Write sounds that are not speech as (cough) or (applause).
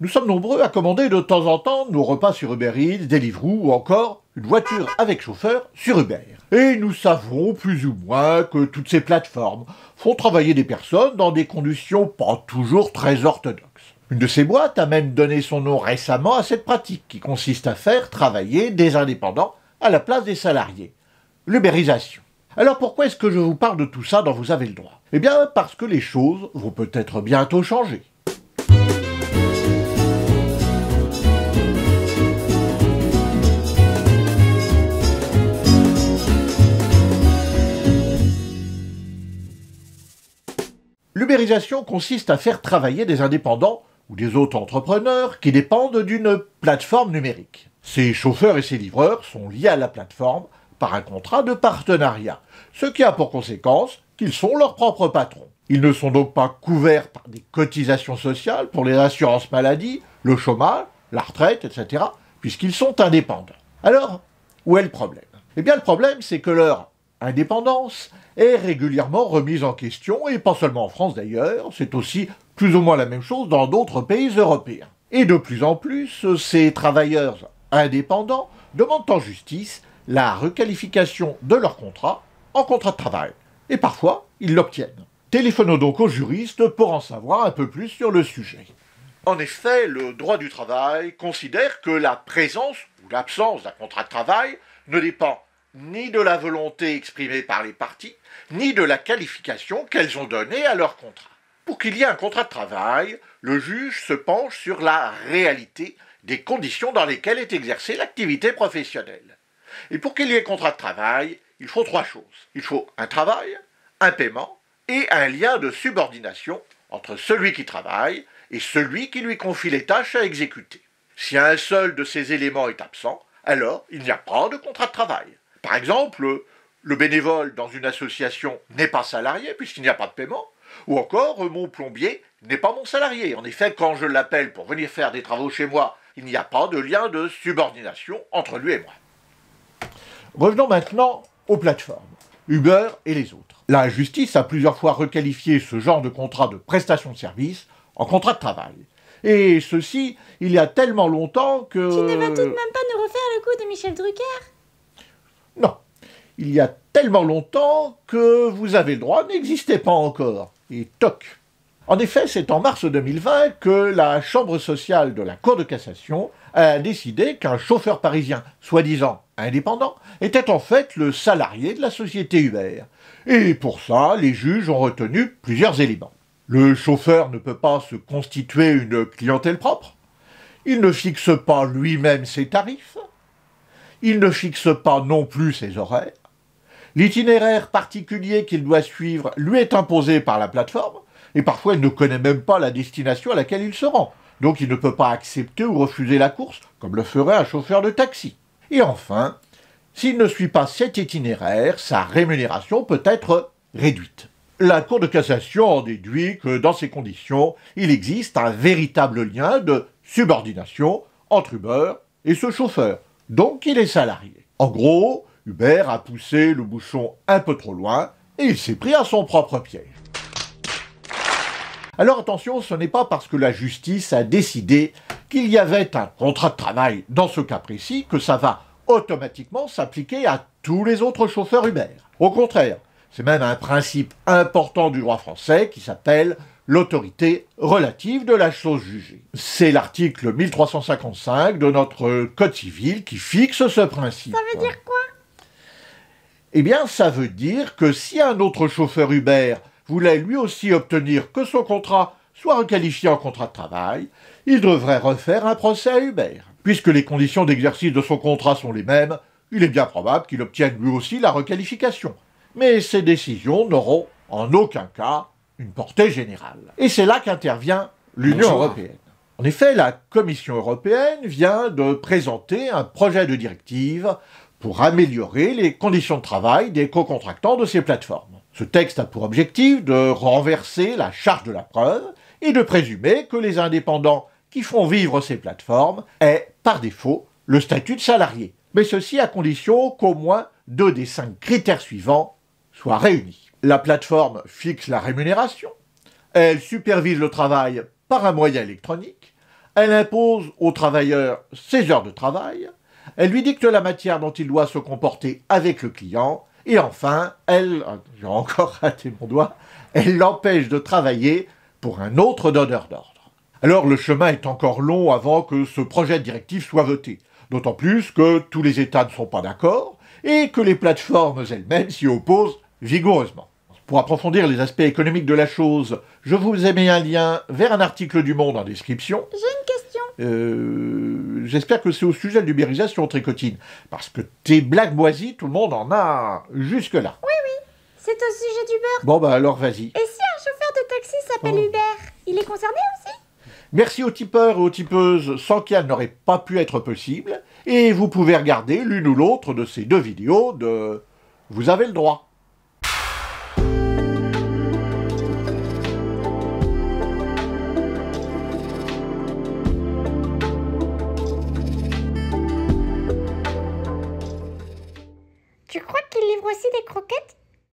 Nous sommes nombreux à commander de temps en temps nos repas sur Uber Eats, Deliveroo ou encore une voiture avec chauffeur sur Uber. Et nous savons plus ou moins que toutes ces plateformes font travailler des personnes dans des conditions pas toujours très orthodoxes. Une de ces boîtes a même donné son nom récemment à cette pratique qui consiste à faire travailler des indépendants à la place des salariés. L'ubérisation. Alors pourquoi est-ce que je vous parle de tout ça dans Vous avez le droit Eh bien parce que les choses vont peut-être bientôt changer. consiste à faire travailler des indépendants ou des autres entrepreneurs qui dépendent d'une plateforme numérique. Ces chauffeurs et ces livreurs sont liés à la plateforme par un contrat de partenariat, ce qui a pour conséquence qu'ils sont leurs propres patrons. Ils ne sont donc pas couverts par des cotisations sociales pour les assurances maladie, le chômage, la retraite, etc., puisqu'ils sont indépendants. Alors, où est le problème Eh bien le problème, c'est que leur indépendance est régulièrement remise en question, et pas seulement en France d'ailleurs, c'est aussi plus ou moins la même chose dans d'autres pays européens. Et de plus en plus, ces travailleurs indépendants demandent en justice la requalification de leur contrat en contrat de travail. Et parfois, ils l'obtiennent. Téléphonons donc aux juristes pour en savoir un peu plus sur le sujet. En effet, le droit du travail considère que la présence ou l'absence d'un contrat de travail ne dépend ni de la volonté exprimée par les parties, ni de la qualification qu'elles ont donnée à leur contrat. Pour qu'il y ait un contrat de travail, le juge se penche sur la réalité des conditions dans lesquelles est exercée l'activité professionnelle. Et pour qu'il y ait contrat de travail, il faut trois choses. Il faut un travail, un paiement et un lien de subordination entre celui qui travaille et celui qui lui confie les tâches à exécuter. Si un seul de ces éléments est absent, alors il n'y a pas de contrat de travail. Par exemple, le bénévole dans une association n'est pas salarié puisqu'il n'y a pas de paiement, ou encore euh, mon plombier n'est pas mon salarié. En effet, quand je l'appelle pour venir faire des travaux chez moi, il n'y a pas de lien de subordination entre lui et moi. Revenons maintenant aux plateformes, Uber et les autres. La justice a plusieurs fois requalifié ce genre de contrat de prestation de service en contrat de travail. Et ceci, il y a tellement longtemps que... Tu ne vas tout de même pas nous refaire le coup de Michel Drucker non. Il y a tellement longtemps que vous avez le droit n'existait pas encore. Et toc. En effet, c'est en mars 2020 que la Chambre sociale de la Cour de cassation a décidé qu'un chauffeur parisien, soi-disant indépendant, était en fait le salarié de la société Uber. Et pour ça, les juges ont retenu plusieurs éléments. Le chauffeur ne peut pas se constituer une clientèle propre. Il ne fixe pas lui-même ses tarifs. Il ne fixe pas non plus ses horaires. L'itinéraire particulier qu'il doit suivre lui est imposé par la plateforme, et parfois il ne connaît même pas la destination à laquelle il se rend, donc il ne peut pas accepter ou refuser la course, comme le ferait un chauffeur de taxi. Et enfin, s'il ne suit pas cet itinéraire, sa rémunération peut être réduite. La Cour de cassation en déduit que dans ces conditions, il existe un véritable lien de subordination entre Uber et ce chauffeur, donc il est salarié. En gros, Hubert a poussé le bouchon un peu trop loin et il s'est pris à son propre piège. Alors attention, ce n'est pas parce que la justice a décidé qu'il y avait un contrat de travail dans ce cas précis que ça va automatiquement s'appliquer à tous les autres chauffeurs Hubert. Au contraire, c'est même un principe important du droit français qui s'appelle l'autorité relative de la chose jugée. C'est l'article 1355 de notre Code civil qui fixe ce principe. Ça veut dire quoi Eh bien, ça veut dire que si un autre chauffeur Uber voulait lui aussi obtenir que son contrat soit requalifié en contrat de travail, il devrait refaire un procès à Uber. Puisque les conditions d'exercice de son contrat sont les mêmes, il est bien probable qu'il obtienne lui aussi la requalification. Mais ces décisions n'auront en aucun cas une portée générale. Et c'est là qu'intervient l'Union européenne. En effet, la Commission européenne vient de présenter un projet de directive pour améliorer les conditions de travail des co-contractants de ces plateformes. Ce texte a pour objectif de renverser la charge de la preuve et de présumer que les indépendants qui font vivre ces plateformes aient, par défaut, le statut de salarié. Mais ceci à condition qu'au moins deux des cinq critères suivants soient réunis. La plateforme fixe la rémunération, elle supervise le travail par un moyen électronique, elle impose au travailleur ses heures de travail, elle lui dicte la matière dont il doit se comporter avec le client, et enfin, elle, j'ai encore (laughs) raté mon doigt, elle l'empêche de travailler pour un autre donneur d'ordre. Alors le chemin est encore long avant que ce projet de directive soit voté, d'autant plus que tous les États ne sont pas d'accord et que les plateformes elles-mêmes s'y opposent vigoureusement. Pour approfondir les aspects économiques de la chose, je vous ai mis un lien vers un article du Monde en description. J'ai une question. Euh, j'espère que c'est au sujet de l'ubérisation tricotine, parce que tes blagues boisies, tout le monde en a jusque-là. Oui, oui, c'est au sujet d'Uber. Bon, bah alors vas-y. Et si un chauffeur de taxi s'appelle oh. Uber, il est concerné aussi Merci aux tipeurs et aux tipeuses sans qui elle n'aurait pas pu être possible, et vous pouvez regarder l'une ou l'autre de ces deux vidéos de Vous avez le droit.